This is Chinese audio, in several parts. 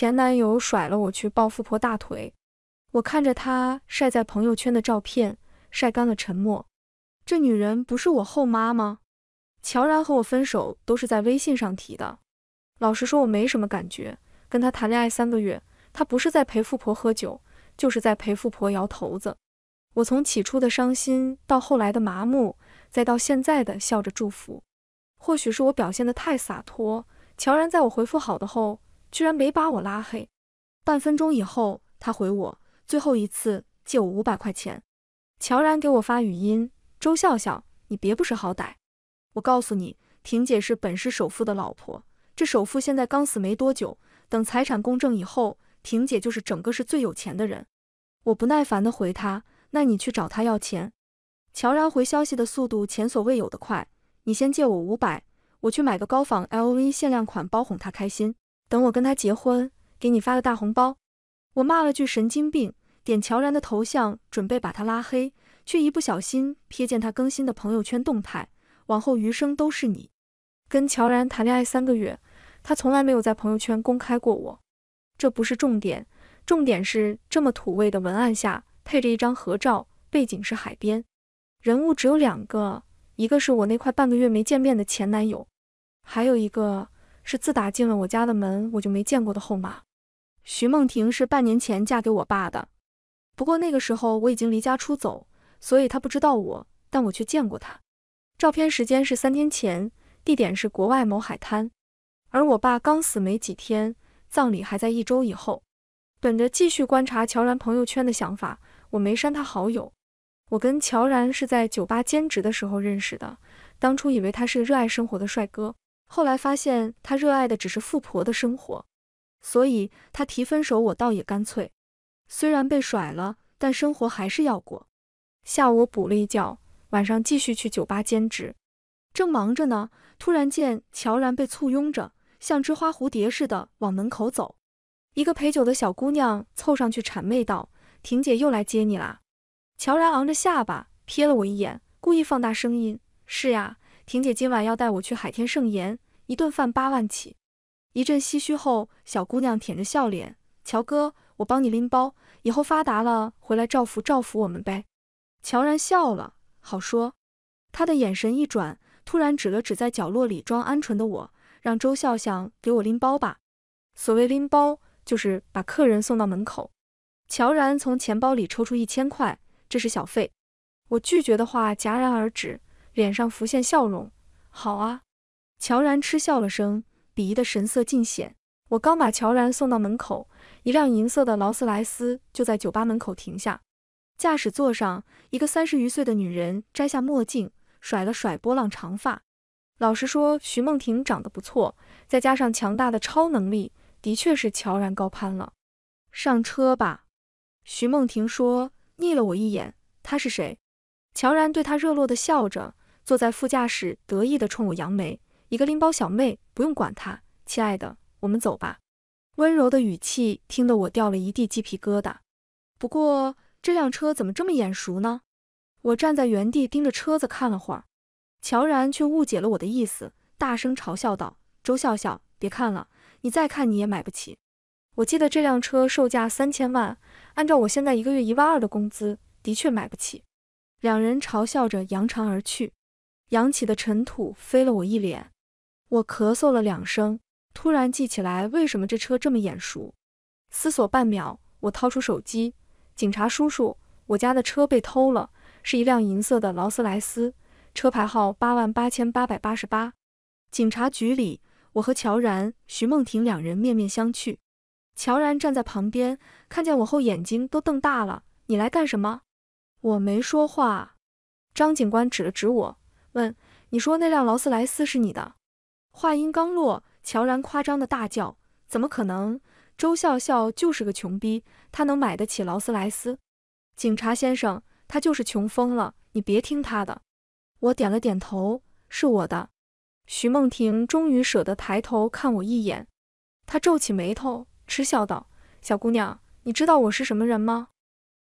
前男友甩了我去抱富婆大腿，我看着他晒在朋友圈的照片，晒干了沉默。这女人不是我后妈吗？乔然和我分手都是在微信上提的。老实说，我没什么感觉。跟他谈恋爱三个月，他不是在陪富婆喝酒，就是在陪富婆摇头子。我从起初的伤心，到后来的麻木，再到现在的笑着祝福。或许是我表现的太洒脱。乔然在我回复好的后。居然没把我拉黑。半分钟以后，他回我：“最后一次借我五百块钱。”乔然给我发语音：“周笑笑，你别不识好歹，我告诉你，婷姐是本市首富的老婆，这首富现在刚死没多久，等财产公证以后，婷姐就是整个市最有钱的人。”我不耐烦地回他：“那你去找他要钱。”乔然回消息的速度前所未有的快：“你先借我五百，我去买个高仿 LV 限量款包哄他开心。”等我跟他结婚，给你发个大红包。我骂了句神经病，点乔然的头像，准备把他拉黑，却一不小心瞥见他更新的朋友圈动态：往后余生都是你。跟乔然谈恋爱三个月，他从来没有在朋友圈公开过我。这不是重点，重点是这么土味的文案下配着一张合照，背景是海边，人物只有两个，一个是我那快半个月没见面的前男友，还有一个。是自打进了我家的门，我就没见过的后妈，徐梦婷是半年前嫁给我爸的。不过那个时候我已经离家出走，所以她不知道我，但我却见过她。照片时间是三天前，地点是国外某海滩。而我爸刚死没几天，葬礼还在一周以后。本着继续观察乔然朋友圈的想法，我没删他好友。我跟乔然是在酒吧兼职的时候认识的，当初以为他是热爱生活的帅哥。后来发现他热爱的只是富婆的生活，所以他提分手我倒也干脆。虽然被甩了，但生活还是要过。下午我补了一觉，晚上继续去酒吧兼职。正忙着呢，突然见乔然被簇拥着，像只花蝴蝶似的往门口走。一个陪酒的小姑娘凑上去谄媚道：“婷姐又来接你啦。”乔然昂着下巴瞥了我一眼，故意放大声音：“是呀。”婷姐今晚要带我去海天盛筵，一顿饭八万起。一阵唏嘘后，小姑娘舔着笑脸：“乔哥，我帮你拎包，以后发达了回来照拂照拂我们呗。”乔然笑了，好说。他的眼神一转，突然指了指在角落里装鹌鹑的我：“让周笑笑给我拎包吧。”所谓拎包，就是把客人送到门口。乔然从钱包里抽出一千块，这是小费。我拒绝的话戛然而止。脸上浮现笑容，好啊！乔然嗤笑了声，鄙夷的神色尽显。我刚把乔然送到门口，一辆银色的劳斯莱斯就在酒吧门口停下。驾驶座上，一个三十余岁的女人摘下墨镜，甩了甩波浪长发。老实说，徐梦婷长得不错，再加上强大的超能力，的确是乔然高攀了。上车吧，徐梦婷说，睨了我一眼。她是谁？乔然对她热络的笑着。坐在副驾驶，得意地冲我扬眉，一个拎包小妹，不用管她，亲爱的，我们走吧。温柔的语气听得我掉了一地鸡皮疙瘩。不过这辆车怎么这么眼熟呢？我站在原地盯着车子看了会儿，乔然却误解了我的意思，大声嘲笑道：“周笑笑，别看了，你再看你也买不起。我记得这辆车售价三千万，按照我现在一个月一万二的工资，的确买不起。”两人嘲笑着扬长而去。扬起的尘土飞了我一脸，我咳嗽了两声，突然记起来为什么这车这么眼熟。思索半秒，我掏出手机。警察叔叔，我家的车被偷了，是一辆银色的劳斯莱斯，车牌号八万八千八百八十八。警察局里，我和乔然、徐梦婷两人面面相觑。乔然站在旁边，看见我后眼睛都瞪大了。你来干什么？我没说话。张警官指了指我。问你说那辆劳斯莱斯是你的？话音刚落，乔然夸张的大叫：“怎么可能？周笑笑就是个穷逼，他能买得起劳斯莱斯？”警察先生，他就是穷疯了，你别听他的。我点了点头，是我的。徐梦婷终于舍得抬头看我一眼，她皱起眉头，嗤笑道：“小姑娘，你知道我是什么人吗？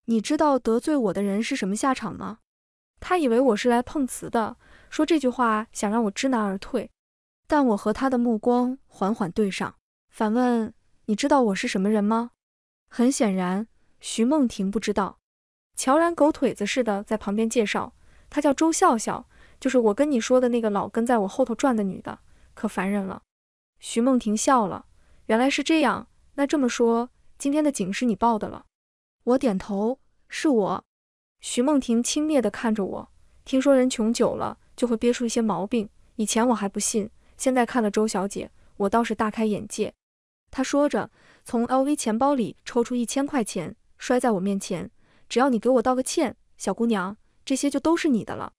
你知道得罪我的人是什么下场吗？”她以为我是来碰瓷的。说这句话想让我知难而退，但我和他的目光缓缓对上，反问：“你知道我是什么人吗？”很显然，徐梦婷不知道。乔然狗腿子似的在旁边介绍：“她叫周笑笑，就是我跟你说的那个老跟在我后头转的女的，可烦人了。”徐梦婷笑了：“原来是这样，那这么说，今天的警是你报的了？”我点头：“是我。”徐梦婷轻蔑地看着我：“听说人穷久了。”就会憋出一些毛病。以前我还不信，现在看了周小姐，我倒是大开眼界。她说着，从 LV 钱包里抽出一千块钱，摔在我面前。只要你给我道个歉，小姑娘，这些就都是你的了。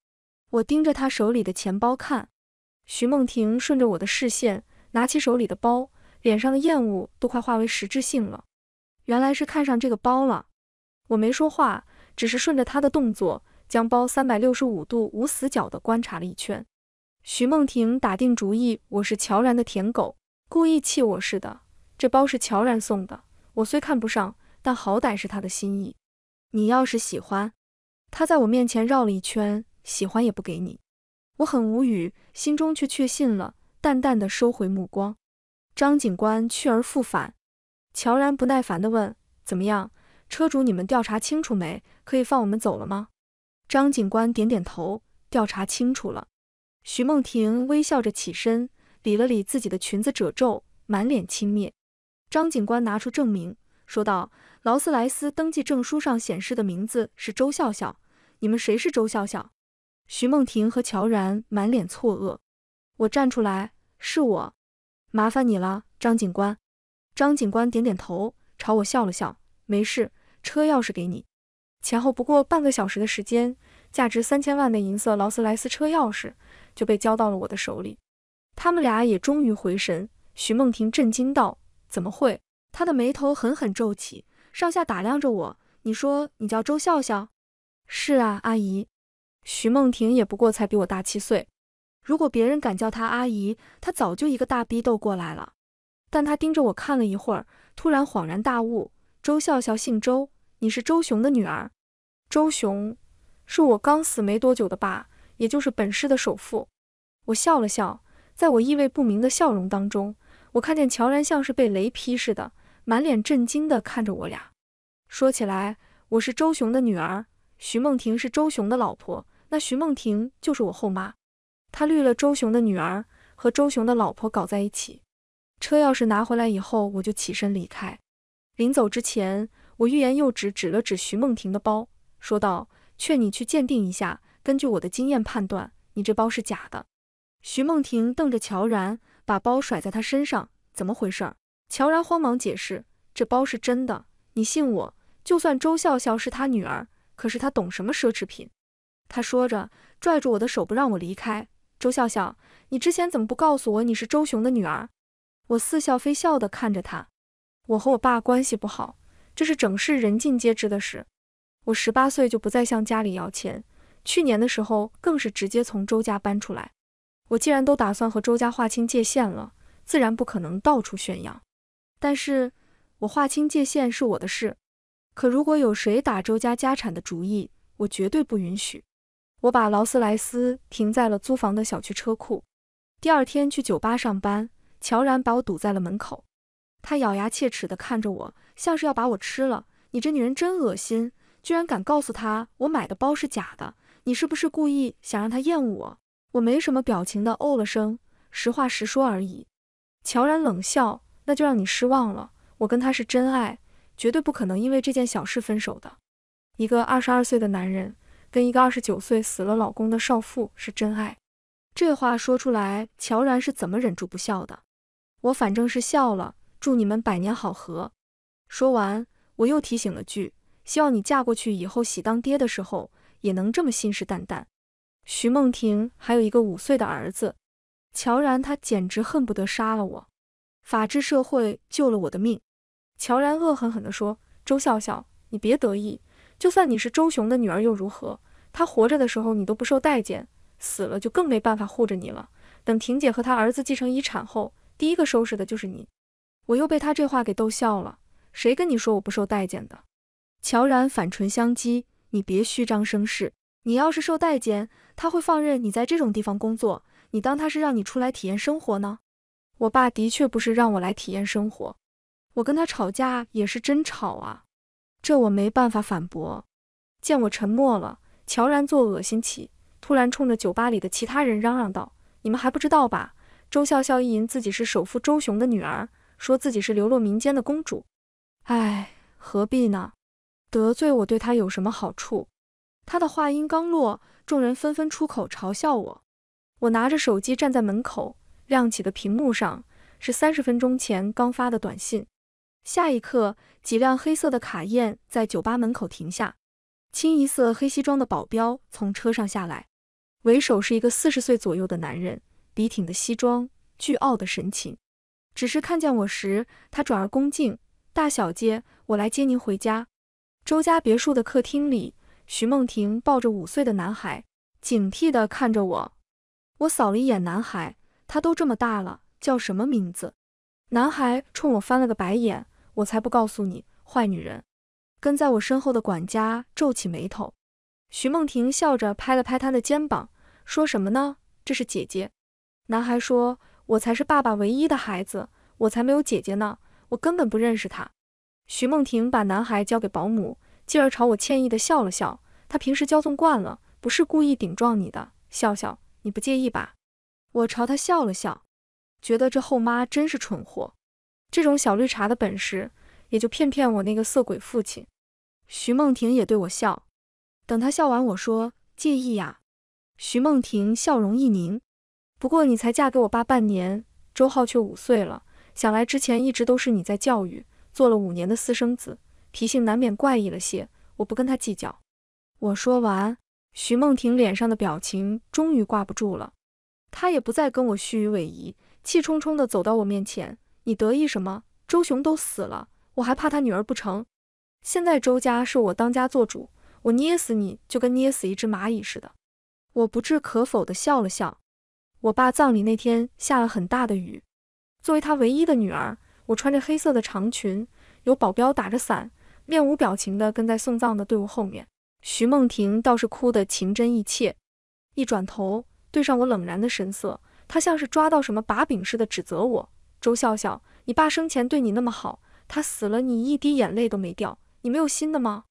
我盯着她手里的钱包看。徐梦婷顺着我的视线，拿起手里的包，脸上的厌恶都快化为实质性了。原来是看上这个包了。我没说话，只是顺着她的动作。将包三百六十五度无死角地观察了一圈，徐梦婷打定主意，我是乔然的舔狗，故意气我似的。这包是乔然送的，我虽看不上，但好歹是他的心意。你要是喜欢，他在我面前绕了一圈，喜欢也不给你。我很无语，心中却确信了，淡淡地收回目光。张警官去而复返，乔然不耐烦地问：“怎么样，车主，你们调查清楚没？可以放我们走了吗？”张警官点点头，调查清楚了。徐梦婷微笑着起身，理了理自己的裙子褶皱，满脸轻蔑。张警官拿出证明，说道：“劳斯莱斯登记证书上显示的名字是周笑笑，你们谁是周笑笑？”徐梦婷和乔然满脸错愕。我站出来，是我，麻烦你了，张警官。张警官点点头，朝我笑了笑：“没事，车钥匙给你。”前后不过半个小时的时间，价值三千万的银色劳斯莱斯车钥匙就被交到了我的手里。他们俩也终于回神。徐梦婷震惊道：“怎么会？”她的眉头狠狠皱起，上下打量着我。“你说你叫周笑笑？”“是啊，阿姨。”徐梦婷也不过才比我大七岁。如果别人敢叫她阿姨，她早就一个大逼斗过来了。但她盯着我看了一会儿，突然恍然大悟：“周笑笑姓周。”你是周雄的女儿，周雄是我刚死没多久的爸，也就是本市的首富。我笑了笑，在我意味不明的笑容当中，我看见乔然像是被雷劈似的，满脸震惊地看着我俩。说起来，我是周雄的女儿，徐梦婷是周雄的老婆，那徐梦婷就是我后妈。她绿了周雄的女儿，和周雄的老婆搞在一起。车钥匙拿回来以后，我就起身离开。临走之前。我欲言又止，指了指徐梦婷的包，说道：“劝你去鉴定一下，根据我的经验判断，你这包是假的。”徐梦婷瞪着乔然，把包甩在他身上，怎么回事？乔然慌忙解释：“这包是真的，你信我。就算周笑笑是她女儿，可是她懂什么奢侈品？”他说着，拽住我的手不让我离开。周笑笑，你之前怎么不告诉我你是周雄的女儿？我似笑非笑地看着他：“我和我爸关系不好。”这是整市人尽皆知的事。我十八岁就不再向家里要钱，去年的时候更是直接从周家搬出来。我既然都打算和周家划清界限了，自然不可能到处宣扬。但是，我划清界限是我的事，可如果有谁打周家家产的主意，我绝对不允许。我把劳斯莱斯停在了租房的小区车库，第二天去酒吧上班，乔然把我堵在了门口。他咬牙切齿地看着我，像是要把我吃了。你这女人真恶心，居然敢告诉他我买的包是假的！你是不是故意想让他厌恶我？我没什么表情的哦了声，实话实说而已。乔然冷笑，那就让你失望了。我跟他是真爱，绝对不可能因为这件小事分手的。一个二十二岁的男人跟一个二十九岁死了老公的少妇是真爱，这话说出来，乔然是怎么忍住不笑的？我反正是笑了。祝你们百年好合。说完，我又提醒了句：“希望你嫁过去以后，喜当爹的时候也能这么信誓旦旦。”徐梦婷还有一个五岁的儿子，乔然，他简直恨不得杀了我。法治社会救了我的命。乔然恶狠狠地说：“周笑笑，你别得意，就算你是周雄的女儿又如何？他活着的时候你都不受待见，死了就更没办法护着你了。等婷姐和她儿子继承遗产后，第一个收拾的就是你。”我又被他这话给逗笑了。谁跟你说我不受待见的？乔然反唇相讥：“你别虚张声势。你要是受待见，他会放任你在这种地方工作？你当他是让你出来体验生活呢？”我爸的确不是让我来体验生活。我跟他吵架也是真吵啊，这我没办法反驳。见我沉默了，乔然作恶心起，突然冲着酒吧里的其他人嚷嚷道：“你们还不知道吧？周笑笑意淫自己是首富周雄的女儿。”说自己是流落民间的公主，哎，何必呢？得罪我对他有什么好处？他的话音刚落，众人纷纷出口嘲笑我。我拿着手机站在门口，亮起的屏幕上是三十分钟前刚发的短信。下一刻，几辆黑色的卡宴在酒吧门口停下，清一色黑西装的保镖从车上下来，为首是一个四十岁左右的男人，笔挺的西装，巨傲的神情。只是看见我时，他转而恭敬，大小姐，我来接您回家。周家别墅的客厅里，徐梦婷抱着五岁的男孩，警惕地看着我。我扫了一眼男孩，他都这么大了，叫什么名字？男孩冲我翻了个白眼，我才不告诉你，坏女人。跟在我身后的管家皱起眉头，徐梦婷笑着拍了拍他的肩膀，说什么呢？这是姐姐。男孩说。我才是爸爸唯一的孩子，我才没有姐姐呢，我根本不认识他。徐梦婷把男孩交给保姆，继而朝我歉意地笑了笑。她平时骄纵惯了，不是故意顶撞你的。笑笑，你不介意吧？我朝她笑了笑，觉得这后妈真是蠢货，这种小绿茶的本事，也就骗骗我那个色鬼父亲。徐梦婷也对我笑，等她笑完，我说介意呀。徐梦婷笑容一凝。不过你才嫁给我爸半年，周浩却五岁了。想来之前一直都是你在教育，做了五年的私生子，脾性难免怪异了些。我不跟他计较。我说完，徐梦婷脸上的表情终于挂不住了，她也不再跟我虚与委蛇，气冲冲地走到我面前：“你得意什么？周雄都死了，我还怕他女儿不成？现在周家是我当家做主，我捏死你就跟捏死一只蚂蚁似的。”我不置可否地笑了笑。我爸葬礼那天下了很大的雨，作为他唯一的女儿，我穿着黑色的长裙，有保镖打着伞，面无表情地跟在送葬的队伍后面。徐梦婷倒是哭得情真意切，一转头对上我冷然的神色，她像是抓到什么把柄似的指责我：“周笑笑，你爸生前对你那么好，他死了你一滴眼泪都没掉，你没有心的吗？”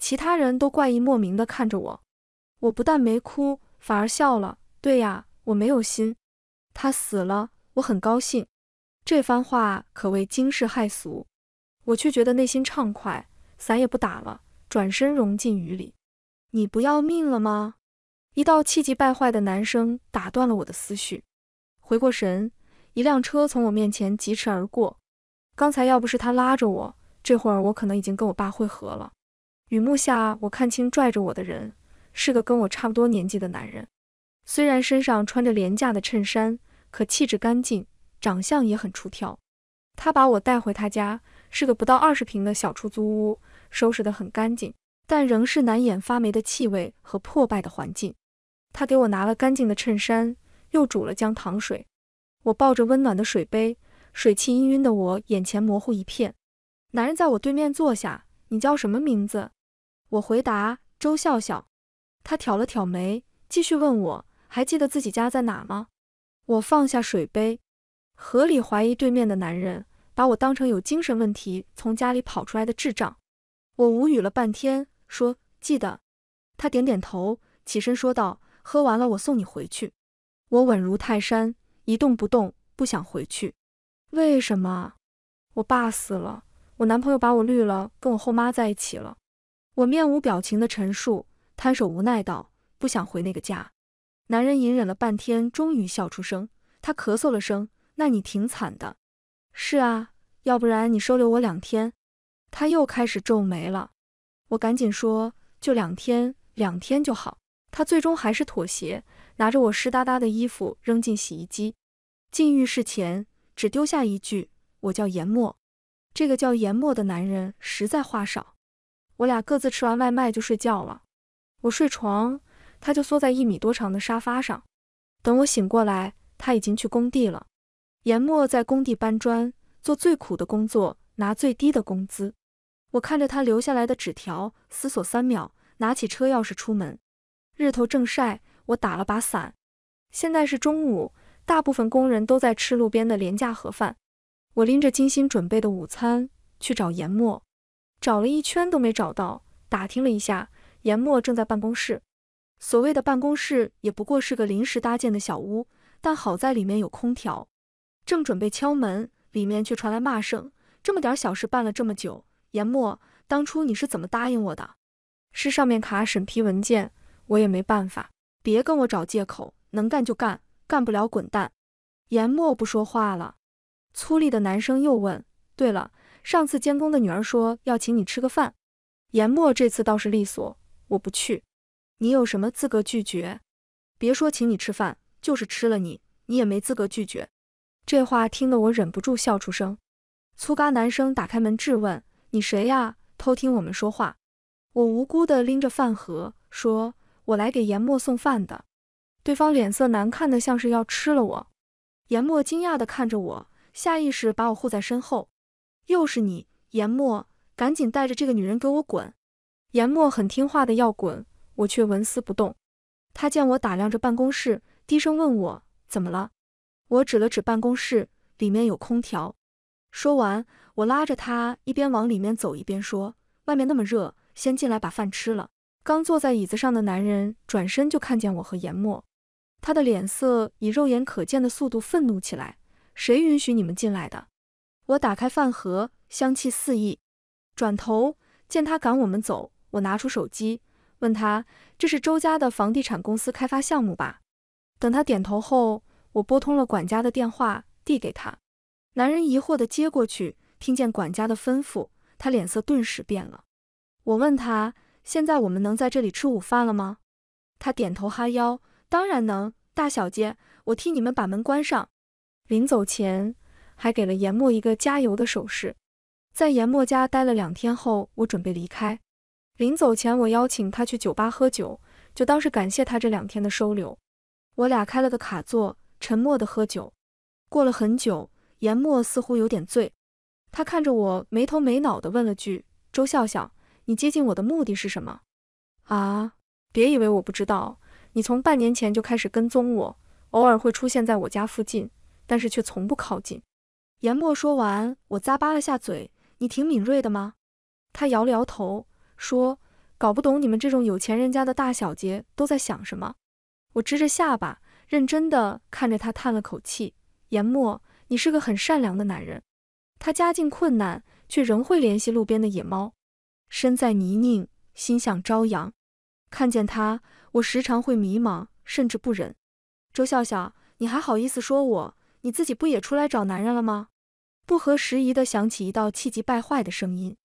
其他人都怪异莫名的看着我，我不但没哭，反而笑了。对呀。我没有心，他死了，我很高兴。这番话可谓惊世骇俗，我却觉得内心畅快，伞也不打了，转身融进雨里。你不要命了吗？一道气急败坏的男声打断了我的思绪。回过神，一辆车从我面前疾驰而过。刚才要不是他拉着我，这会儿我可能已经跟我爸会合了。雨幕下，我看清拽着我的人是个跟我差不多年纪的男人。虽然身上穿着廉价的衬衫，可气质干净，长相也很出挑。他把我带回他家，是个不到二十平的小出租屋，收拾得很干净，但仍是难掩发霉的气味和破败的环境。他给我拿了干净的衬衫，又煮了姜糖水。我抱着温暖的水杯，水汽氤氲的我眼前模糊一片。男人在我对面坐下，你叫什么名字？我回答：周笑笑。他挑了挑眉，继续问我。还记得自己家在哪吗？我放下水杯，合理怀疑对面的男人把我当成有精神问题从家里跑出来的智障。我无语了半天，说记得。他点点头，起身说道：“喝完了，我送你回去。”我稳如泰山，一动不动，不想回去。为什么？我爸死了，我男朋友把我绿了，跟我后妈在一起了。我面无表情的陈述，摊手无奈道：“不想回那个家。”男人隐忍了半天，终于笑出声。他咳嗽了声：“那你挺惨的。”“是啊，要不然你收留我两天。”他又开始皱眉了。我赶紧说：“就两天，两天就好。”他最终还是妥协，拿着我湿哒哒的衣服扔进洗衣机。进浴室前，只丢下一句：“我叫严墨。”这个叫严墨的男人实在话少。我俩各自吃完外卖就睡觉了。我睡床。他就缩在一米多长的沙发上，等我醒过来，他已经去工地了。严墨在工地搬砖，做最苦的工作，拿最低的工资。我看着他留下来的纸条，思索三秒，拿起车钥匙出门。日头正晒，我打了把伞。现在是中午，大部分工人都在吃路边的廉价盒饭。我拎着精心准备的午餐去找严墨，找了一圈都没找到，打听了一下，严墨正在办公室。所谓的办公室也不过是个临时搭建的小屋，但好在里面有空调。正准备敲门，里面却传来骂声：“这么点小事办了这么久，严墨，当初你是怎么答应我的？是上面卡审批文件，我也没办法。别跟我找借口，能干就干，干不了滚蛋。”严墨不说话了。粗粝的男生又问：“对了，上次监工的女儿说要请你吃个饭。”严墨这次倒是利索：“我不去。”你有什么资格拒绝？别说请你吃饭，就是吃了你，你也没资格拒绝。这话听得我忍不住笑出声。粗嘎男生打开门质问：“你谁呀？偷听我们说话？”我无辜地拎着饭盒说：“我来给言默送饭的。”对方脸色难看的像是要吃了我。言默惊讶地看着我，下意识把我护在身后。又是你，言默，赶紧带着这个女人给我滚！言默很听话的要滚。我却纹丝不动。他见我打量着办公室，低声问我怎么了。我指了指办公室，里面有空调。说完，我拉着他，一边往里面走，一边说：“外面那么热，先进来把饭吃了。”刚坐在椅子上的男人转身就看见我和颜墨，他的脸色以肉眼可见的速度愤怒起来：“谁允许你们进来的？”我打开饭盒，香气四溢。转头见他赶我们走，我拿出手机。问他：“这是周家的房地产公司开发项目吧？”等他点头后，我拨通了管家的电话，递给他。男人疑惑地接过去，听见管家的吩咐，他脸色顿时变了。我问他：“现在我们能在这里吃午饭了吗？”他点头哈腰：“当然能，大小姐，我替你们把门关上。”临走前，还给了言默一个加油的手势。在言默家待了两天后，我准备离开。临走前，我邀请他去酒吧喝酒，就当是感谢他这两天的收留。我俩开了个卡座，沉默的喝酒。过了很久，言默似乎有点醉，他看着我，没头没脑的问了句：“周笑笑，你接近我的目的是什么？”啊！别以为我不知道，你从半年前就开始跟踪我，偶尔会出现在我家附近，但是却从不靠近。言默说完，我咂巴了下嘴：“你挺敏锐的吗？”他摇了摇头。说，搞不懂你们这种有钱人家的大小姐都在想什么。我支着下巴，认真地看着他，叹了口气。言默，你是个很善良的男人。他家境困难，却仍会联系路边的野猫，身在泥泞，心向朝阳。看见他，我时常会迷茫，甚至不忍。周笑笑，你还好意思说我？你自己不也出来找男人了吗？不合时宜地响起一道气急败坏的声音。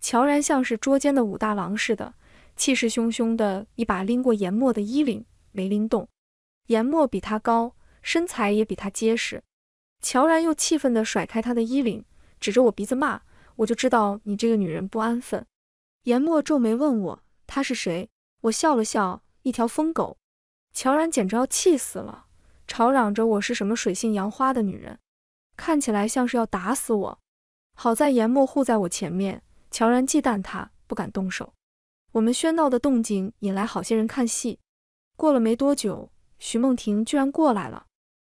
乔然像是捉奸的武大郎似的，气势汹汹的一把拎过颜末的衣领，没拎动。颜末比他高，身材也比他结实。乔然又气愤地甩开他的衣领，指着我鼻子骂：“我就知道你这个女人不安分。”颜末皱眉问我：“她是谁？”我笑了笑：“一条疯狗。”乔然简直要气死了，吵嚷着我是什么水性杨花的女人，看起来像是要打死我。好在颜末护在我前面。乔然忌惮他，不敢动手。我们喧闹的动静引来好些人看戏。过了没多久，徐梦婷居然过来了。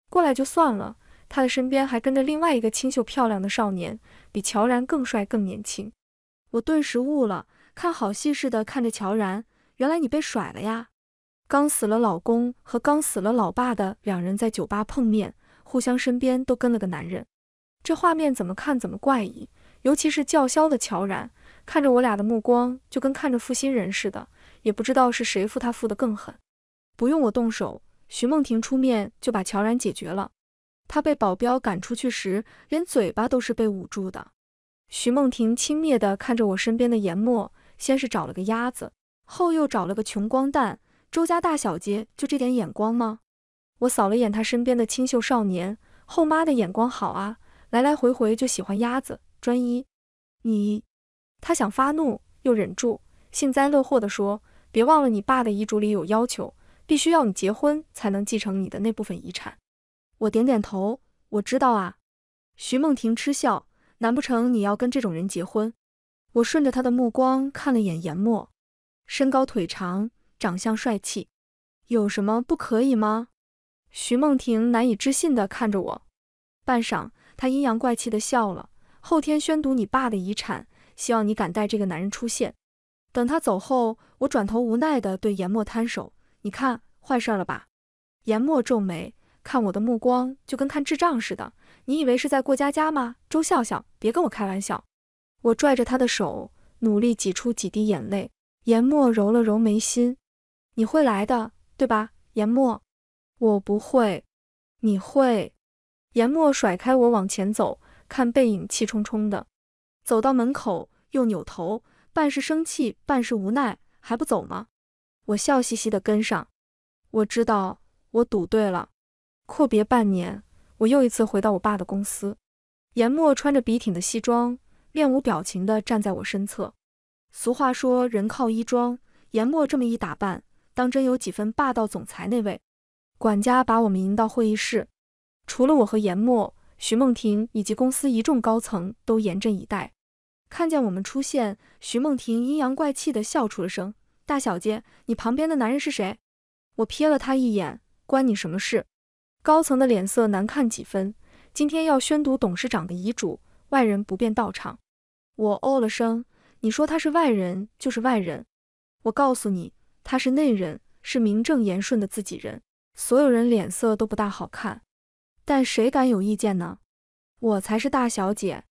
过来就算了，她的身边还跟着另外一个清秀漂亮的少年，比乔然更帅更年轻。我顿时悟了，看好戏似的看着乔然。原来你被甩了呀！刚死了老公和刚死了老爸的两人在酒吧碰面，互相身边都跟了个男人，这画面怎么看怎么怪异。尤其是叫嚣的乔然，看着我俩的目光就跟看着负心人似的，也不知道是谁负他负得更狠。不用我动手，徐梦婷出面就把乔然解决了。他被保镖赶出去时，连嘴巴都是被捂住的。徐梦婷轻蔑地看着我身边的言默，先是找了个鸭子，后又找了个穷光蛋。周家大小姐就这点眼光吗？我扫了眼他身边的清秀少年，后妈的眼光好啊，来来回回就喜欢鸭子。专一，你，他想发怒又忍住，幸灾乐祸地说：“别忘了你爸的遗嘱里有要求，必须要你结婚才能继承你的那部分遗产。”我点点头，我知道啊。徐梦婷嗤笑：“难不成你要跟这种人结婚？”我顺着他的目光看了眼言末，身高腿长，长相帅气，有什么不可以吗？徐梦婷难以置信地看着我，半晌，她阴阳怪气地笑了。后天宣读你爸的遗产，希望你敢带这个男人出现。等他走后，我转头无奈地对言默摊手：“你看，坏事了吧？”言默皱眉，看我的目光就跟看智障似的。你以为是在过家家吗？周笑笑，别跟我开玩笑。我拽着他的手，努力挤出几滴眼泪。言默揉了揉眉心：“你会来的，对吧？”言默，我不会。你会。言默甩开我，往前走。看背影，气冲冲的走到门口，又扭头，半是生气，半是无奈，还不走吗？我笑嘻嘻的跟上。我知道，我赌对了。阔别半年，我又一次回到我爸的公司。严墨穿着笔挺的西装，面无表情的站在我身侧。俗话说，人靠衣装，严墨这么一打扮，当真有几分霸道总裁那位。管家把我们迎到会议室，除了我和严墨。徐梦婷以及公司一众高层都严阵以待，看见我们出现，徐梦婷阴阳怪气地笑出了声：“大小姐，你旁边的男人是谁？”我瞥了他一眼，关你什么事？高层的脸色难看几分。今天要宣读董事长的遗嘱，外人不便到场。我哦了声：“你说他是外人，就是外人。我告诉你，他是内人，是名正言顺的自己人。”所有人脸色都不大好看。但谁敢有意见呢？我才是大小姐。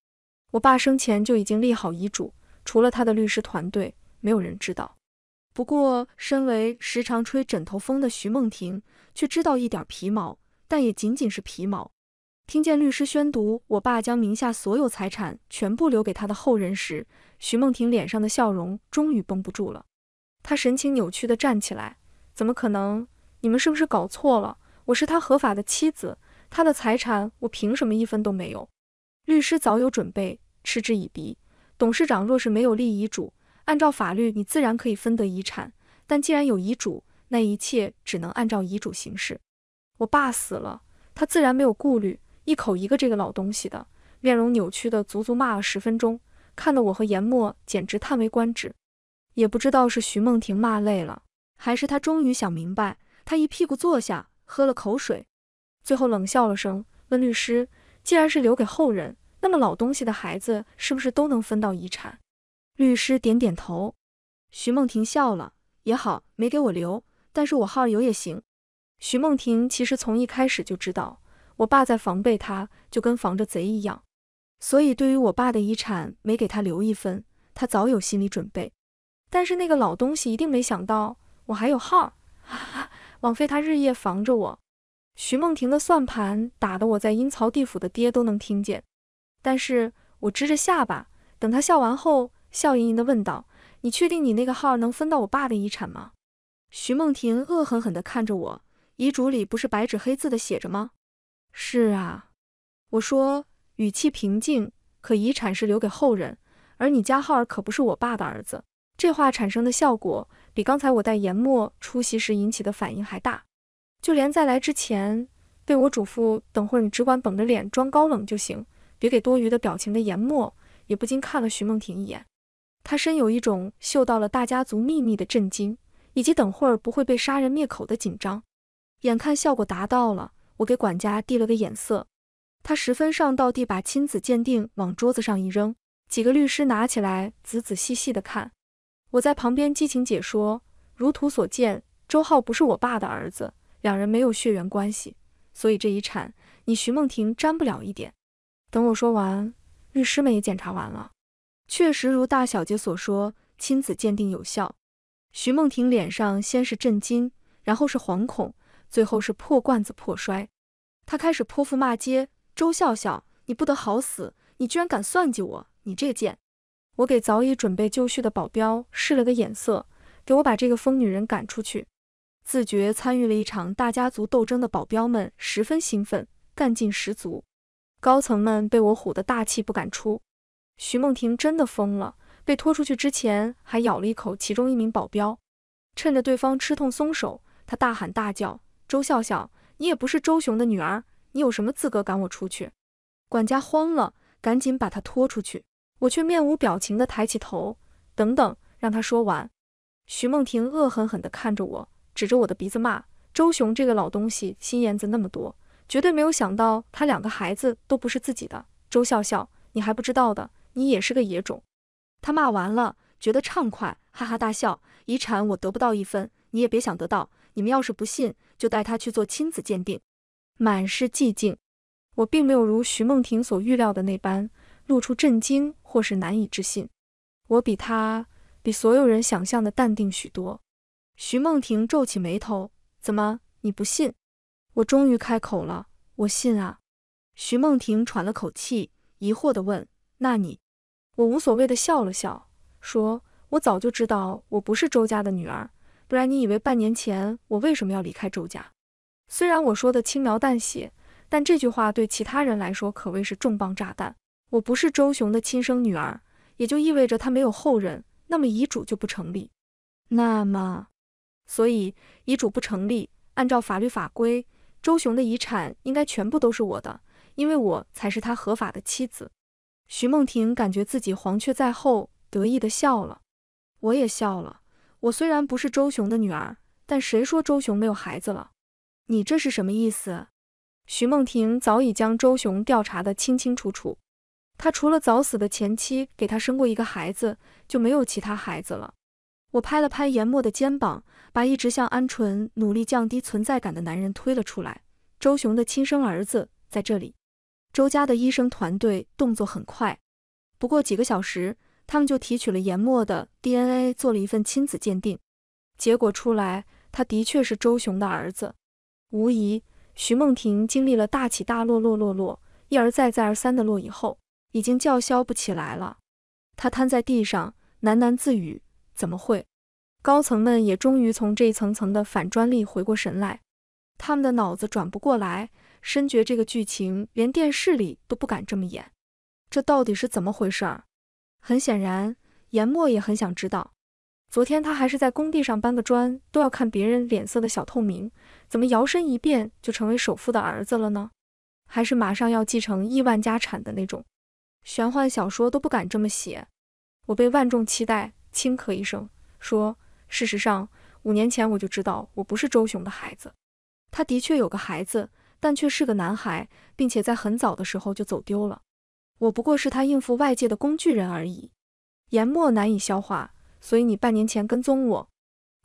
我爸生前就已经立好遗嘱，除了他的律师团队，没有人知道。不过，身为时常吹枕头风的徐梦婷，却知道一点皮毛，但也仅仅是皮毛。听见律师宣读我爸将名下所有财产全部留给他的后人时，徐梦婷脸上的笑容终于绷不住了。她神情扭曲地站起来：“怎么可能？你们是不是搞错了？我是他合法的妻子。”他的财产，我凭什么一分都没有？律师早有准备，嗤之以鼻。董事长若是没有立遗嘱，按照法律，你自然可以分得遗产；但既然有遗嘱，那一切只能按照遗嘱行事。我爸死了，他自然没有顾虑，一口一个这个老东西的，面容扭曲的，足足骂了十分钟，看得我和颜墨简直叹为观止。也不知道是徐梦婷骂累了，还是他终于想明白，他一屁股坐下，喝了口水。最后冷笑了声，问律师：“既然是留给后人，那么老东西的孩子是不是都能分到遗产？”律师点点头。徐梦婷笑了：“也好，没给我留，但是我号有也行。”徐梦婷其实从一开始就知道我爸在防备她，就跟防着贼一样。所以对于我爸的遗产没给他留一分，他早有心理准备。但是那个老东西一定没想到我还有号，哈哈，枉费他日夜防着我。徐梦婷的算盘打得我在阴曹地府的爹都能听见，但是我支着下巴，等他笑完后，笑盈盈地问道：“你确定你那个号能分到我爸的遗产吗？”徐梦婷恶狠狠地看着我，遗嘱里不是白纸黑字的写着吗？是啊，我说，语气平静，可遗产是留给后人，而你家浩儿可不是我爸的儿子。这话产生的效果比刚才我带颜末出席时引起的反应还大。就连在来之前被我嘱咐，等会儿你只管绷着脸装高冷就行，别给多余的表情的严墨，也不禁看了徐梦婷一眼。他深有一种嗅到了大家族秘密的震惊，以及等会不会被杀人灭口的紧张。眼看效果达到了，我给管家递了个眼色，他十分上道地把亲子鉴定往桌子上一扔，几个律师拿起来仔仔细细的看。我在旁边激情解说：如图所见，周浩不是我爸的儿子。两人没有血缘关系，所以这遗产你徐梦婷沾不了一点。等我说完，律师们也检查完了，确实如大小姐所说，亲子鉴定有效。徐梦婷脸上先是震惊，然后是惶恐，最后是破罐子破摔。她开始泼妇骂街：“周笑笑，你不得好死！你居然敢算计我，你这贱！”我给早已准备就绪的保镖使了个眼色，给我把这个疯女人赶出去。自觉参与了一场大家族斗争的保镖们十分兴奋，干劲十足。高层们被我唬得大气不敢出。徐梦婷真的疯了，被拖出去之前还咬了一口其中一名保镖。趁着对方吃痛松手，她大喊大叫：“周笑笑，你也不是周雄的女儿，你有什么资格赶我出去？”管家慌了，赶紧把她拖出去。我却面无表情地抬起头：“等等，让她说完。”徐梦婷恶狠狠地看着我。指着我的鼻子骂：“周雄这个老东西，心眼子那么多，绝对没有想到他两个孩子都不是自己的。”周笑笑，你还不知道的，你也是个野种。”他骂完了，觉得畅快，哈哈大笑：“遗产我得不到一分，你也别想得到。你们要是不信，就带他去做亲子鉴定。”满是寂静。我并没有如徐梦婷所预料的那般露出震惊或是难以置信，我比他，比所有人想象的淡定许多。徐梦婷皱起眉头，怎么？你不信？我终于开口了，我信啊！徐梦婷喘了口气，疑惑地问：“那你？”我无所谓的笑了笑，说：“我早就知道我不是周家的女儿，不然你以为半年前我为什么要离开周家？”虽然我说的轻描淡写，但这句话对其他人来说可谓是重磅炸弹。我不是周雄的亲生女儿，也就意味着他没有后人，那么遗嘱就不成立。那么。所以遗嘱不成立。按照法律法规，周雄的遗产应该全部都是我的，因为我才是他合法的妻子。徐梦婷感觉自己黄雀在后，得意的笑了。我也笑了。我虽然不是周雄的女儿，但谁说周雄没有孩子了？你这是什么意思？徐梦婷早已将周雄调查得清清楚楚，他除了早死的前妻给他生过一个孩子，就没有其他孩子了。我拍了拍颜末的肩膀，把一直向安纯努力降低存在感的男人推了出来。周雄的亲生儿子在这里。周家的医生团队动作很快，不过几个小时，他们就提取了颜末的 DNA，做了一份亲子鉴定。结果出来，他的确是周雄的儿子。无疑，徐梦婷经历了大起大落，落落落，一而再，再而三的落以后，已经叫嚣不起来了。他瘫在地上，喃喃自语。怎么会？高层们也终于从这一层层的反专利回过神来，他们的脑子转不过来，深觉这个剧情连电视里都不敢这么演。这到底是怎么回事儿？很显然，颜默也很想知道。昨天他还是在工地上搬个砖都要看别人脸色的小透明，怎么摇身一变就成为首富的儿子了呢？还是马上要继承亿万家产的那种？玄幻小说都不敢这么写。我被万众期待。轻咳一声，说：“事实上，五年前我就知道我不是周雄的孩子。他的确有个孩子，但却是个男孩，并且在很早的时候就走丢了。我不过是他应付外界的工具人而已。”言末难以消化，所以你半年前跟踪我。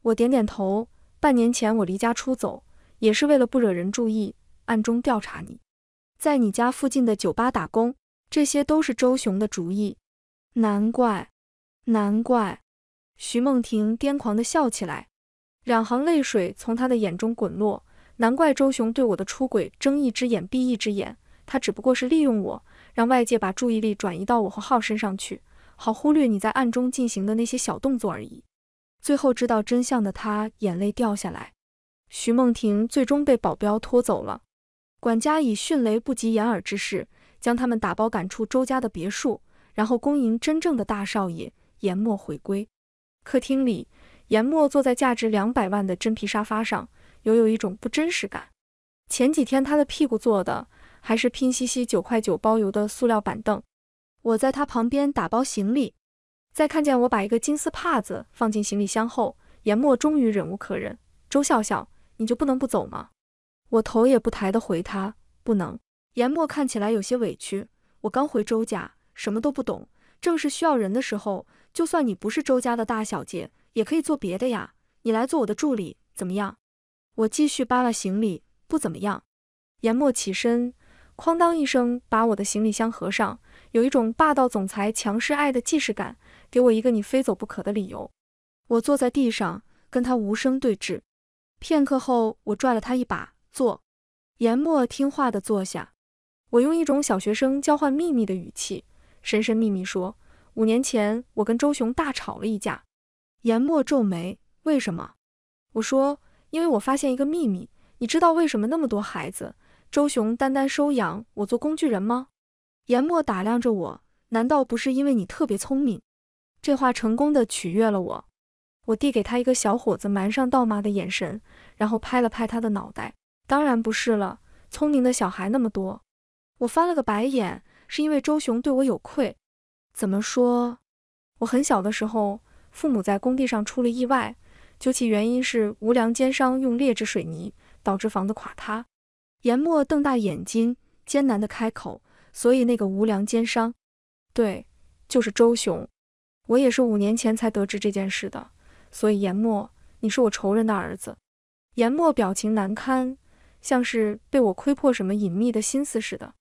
我点点头。半年前我离家出走，也是为了不惹人注意，暗中调查你。在你家附近的酒吧打工，这些都是周雄的主意。难怪。难怪，徐梦婷癫狂地笑起来，两行泪水从她的眼中滚落。难怪周雄对我的出轨睁一只眼闭一只眼，他只不过是利用我，让外界把注意力转移到我和浩身上去，好忽略你在暗中进行的那些小动作而已。最后知道真相的他，眼泪掉下来。徐梦婷最终被保镖拖走了，管家以迅雷不及掩耳之势将他们打包赶出周家的别墅，然后恭迎真正的大少爷。颜末回归，客厅里，颜末坐在价值两百万的真皮沙发上，犹有一种不真实感。前几天他的屁股坐的还是拼夕夕九块九包邮的塑料板凳。我在他旁边打包行李，在看见我把一个金丝帕子放进行李箱后，颜末终于忍无可忍：“周笑笑，你就不能不走吗？”我头也不抬地回他：“不能。”颜末看起来有些委屈。我刚回周家，什么都不懂，正是需要人的时候。就算你不是周家的大小姐，也可以做别的呀。你来做我的助理，怎么样？我继续扒拉行李，不怎么样。颜默起身，哐当一声把我的行李箱合上，有一种霸道总裁强势爱的既视感。给我一个你非走不可的理由。我坐在地上，跟他无声对峙。片刻后，我拽了他一把，坐。颜默听话的坐下。我用一种小学生交换秘密的语气，神神秘秘说。五年前，我跟周雄大吵了一架。言墨皱眉，为什么？我说，因为我发现一个秘密。你知道为什么那么多孩子，周雄单单收养我做工具人吗？言墨打量着我，难道不是因为你特别聪明？这话成功的取悦了我。我递给他一个小伙子瞒上道妈的眼神，然后拍了拍他的脑袋。当然不是了，聪明的小孩那么多。我翻了个白眼，是因为周雄对我有愧。怎么说？我很小的时候，父母在工地上出了意外，究其原因是无良奸商用劣质水泥导致房子垮塌。严墨瞪大眼睛，艰难地开口：“所以那个无良奸商，对，就是周雄。我也是五年前才得知这件事的。所以，严墨，你是我仇人的儿子。”严墨表情难堪，像是被我窥破什么隐秘的心思似的，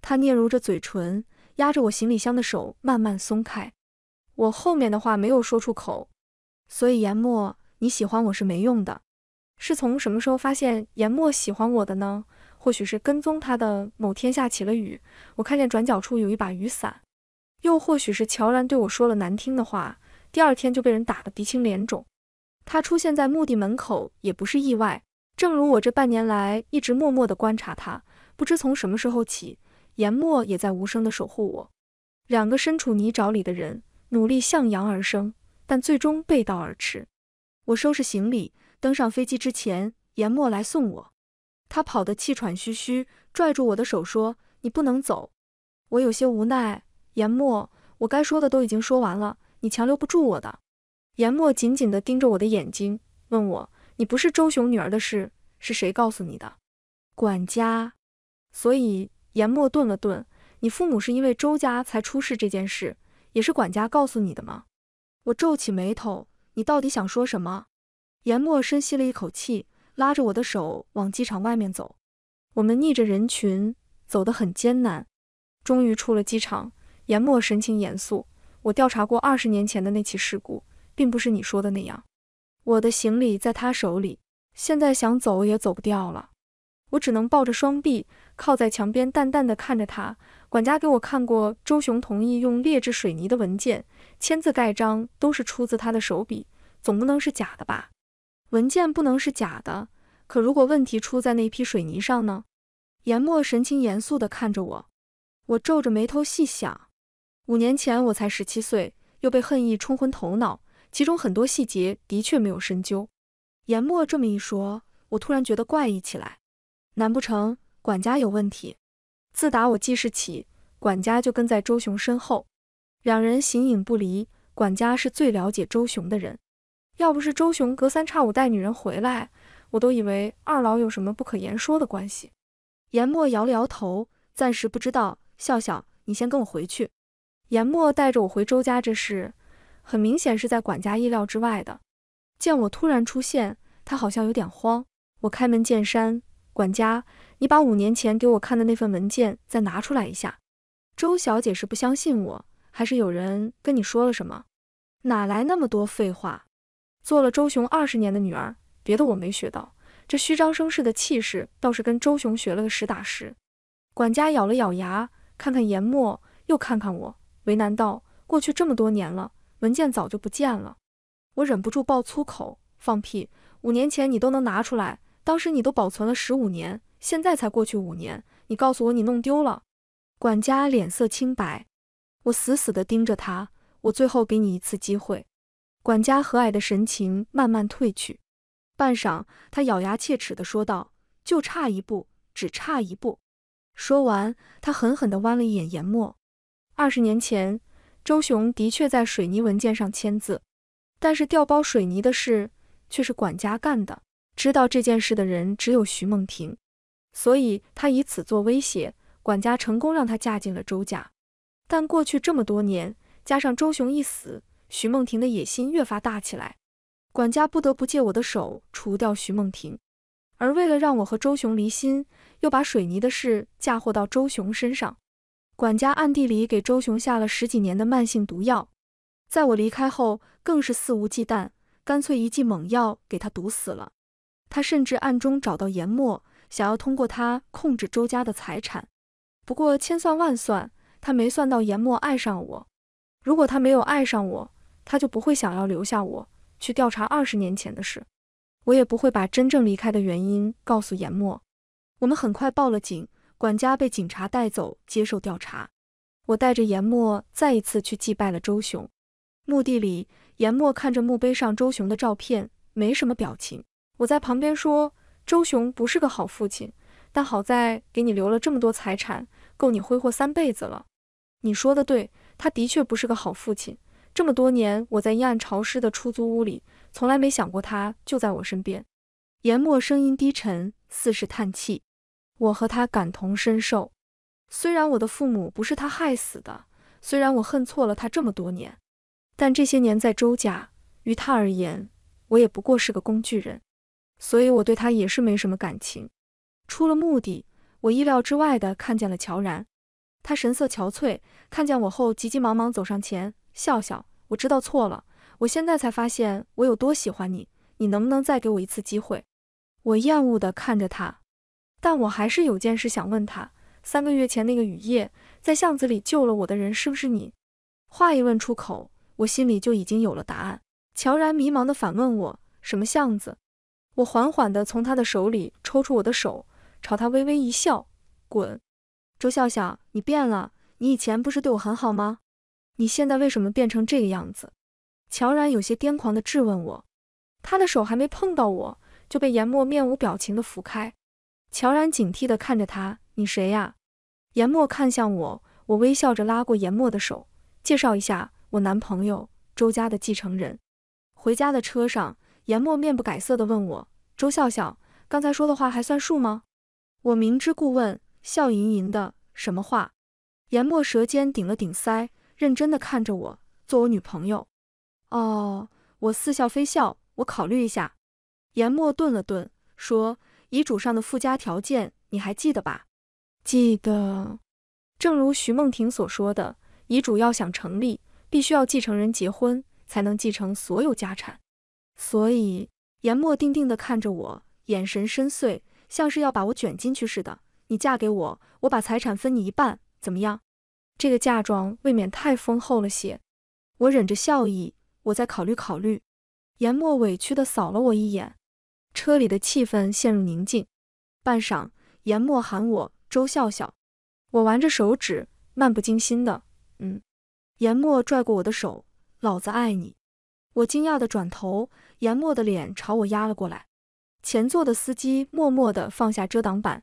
他嗫嚅着嘴唇。压着我行李箱的手慢慢松开，我后面的话没有说出口。所以言默，你喜欢我是没用的。是从什么时候发现言默喜欢我的呢？或许是跟踪他的某天下起了雨，我看见转角处有一把雨伞；又或许是乔然对我说了难听的话，第二天就被人打得鼻青脸肿。他出现在墓地门口也不是意外。正如我这半年来一直默默的观察他，不知从什么时候起。言末也在无声地守护我。两个身处泥沼里的人，努力向阳而生，但最终背道而驰。我收拾行李，登上飞机之前，言末来送我。他跑得气喘吁吁，拽住我的手说：“你不能走。”我有些无奈。言末，我该说的都已经说完了，你强留不住我的。言末紧紧地盯着我的眼睛，问我：“你不是周雄女儿的事是谁告诉你的？”管家。所以。言默顿了顿，你父母是因为周家才出事这件事，也是管家告诉你的吗？我皱起眉头，你到底想说什么？言默深吸了一口气，拉着我的手往机场外面走。我们逆着人群走得很艰难，终于出了机场。言默神情严肃，我调查过二十年前的那起事故，并不是你说的那样。我的行李在他手里，现在想走也走不掉了，我只能抱着双臂。靠在墙边，淡淡的看着他。管家给我看过周雄同意用劣质水泥的文件，签字盖章都是出自他的手笔，总不能是假的吧？文件不能是假的，可如果问题出在那批水泥上呢？严墨神情严肃的看着我，我皱着眉头细想，五年前我才十七岁，又被恨意冲昏头脑，其中很多细节的确没有深究。严墨这么一说，我突然觉得怪异起来，难不成？管家有问题。自打我记事起，管家就跟在周雄身后，两人形影不离。管家是最了解周雄的人，要不是周雄隔三差五带女人回来，我都以为二老有什么不可言说的关系。严默摇了摇头，暂时不知道。笑笑，你先跟我回去。严默带着我回周家，这事很明显是在管家意料之外的。见我突然出现，他好像有点慌。我开门见山。管家，你把五年前给我看的那份文件再拿出来一下。周小姐是不相信我，还是有人跟你说了什么？哪来那么多废话！做了周雄二十年的女儿，别的我没学到，这虚张声势的气势倒是跟周雄学了个实打实。管家咬了咬牙，看看言末，又看看我，为难道过去这么多年了，文件早就不见了？我忍不住爆粗口，放屁！五年前你都能拿出来。当时你都保存了十五年，现在才过去五年，你告诉我你弄丢了？管家脸色清白，我死死地盯着他。我最后给你一次机会。管家和蔼的神情慢慢褪去，半晌，他咬牙切齿地说道：“就差一步，只差一步。”说完，他狠狠地剜了一眼颜末。二十年前，周雄的确在水泥文件上签字，但是调包水泥的事却是管家干的。知道这件事的人只有徐梦婷，所以她以此做威胁，管家成功让她嫁进了周家。但过去这么多年，加上周雄一死，徐梦婷的野心越发大起来，管家不得不借我的手除掉徐梦婷。而为了让我和周雄离心，又把水泥的事嫁祸到周雄身上。管家暗地里给周雄下了十几年的慢性毒药，在我离开后，更是肆无忌惮，干脆一剂猛药给他毒死了。他甚至暗中找到颜末，想要通过他控制周家的财产。不过千算万算，他没算到颜末爱上我。如果他没有爱上我，他就不会想要留下我去调查二十年前的事，我也不会把真正离开的原因告诉颜末。我们很快报了警，管家被警察带走接受调查。我带着颜末再一次去祭拜了周雄。墓地里，颜末看着墓碑上周雄的照片，没什么表情。我在旁边说，周雄不是个好父亲，但好在给你留了这么多财产，够你挥霍三辈子了。你说的对，他的确不是个好父亲。这么多年，我在阴暗潮湿的出租屋里，从来没想过他就在我身边。言末声音低沉，似是叹气。我和他感同身受。虽然我的父母不是他害死的，虽然我恨错了他这么多年，但这些年在周家，于他而言，我也不过是个工具人。所以，我对他也是没什么感情。出了墓地，我意料之外的看见了乔然，他神色憔悴，看见我后，急急忙忙走上前，笑笑：“我知道错了，我现在才发现我有多喜欢你，你能不能再给我一次机会？”我厌恶的看着他，但我还是有件事想问他：三个月前那个雨夜，在巷子里救了我的人是不是你？话一问出口，我心里就已经有了答案。乔然迷茫的反问我：“什么巷子？”我缓缓地从他的手里抽出我的手，朝他微微一笑：“滚，周笑笑，你变了。你以前不是对我很好吗？你现在为什么变成这个样子？”乔然有些癫狂地质问我。他的手还没碰到我，就被颜末面无表情地扶开。乔然警惕地看着他：“你谁呀？”颜末看向我，我微笑着拉过颜末的手：“介绍一下，我男朋友，周家的继承人。”回家的车上，颜末面不改色地问我。周笑笑刚才说的话还算数吗？我明知故问，笑吟吟的。什么话？颜墨舌尖顶了顶腮，认真的看着我，做我女朋友？哦，我似笑非笑，我考虑一下。颜墨顿了顿，说：“遗嘱上的附加条件你还记得吧？”记得。正如徐梦婷所说的，遗嘱要想成立，必须要继承人结婚才能继承所有家产，所以。言默定定地看着我，眼神深邃，像是要把我卷进去似的。你嫁给我，我把财产分你一半，怎么样？这个嫁妆未免太丰厚了些。我忍着笑意，我再考虑考虑。言默委屈地扫了我一眼。车里的气氛陷入宁静。半晌，言默喊我周笑笑。我玩着手指，漫不经心的，嗯。言默拽过我的手，老子爱你。我惊讶地转头。严墨的脸朝我压了过来，前座的司机默默地放下遮挡板。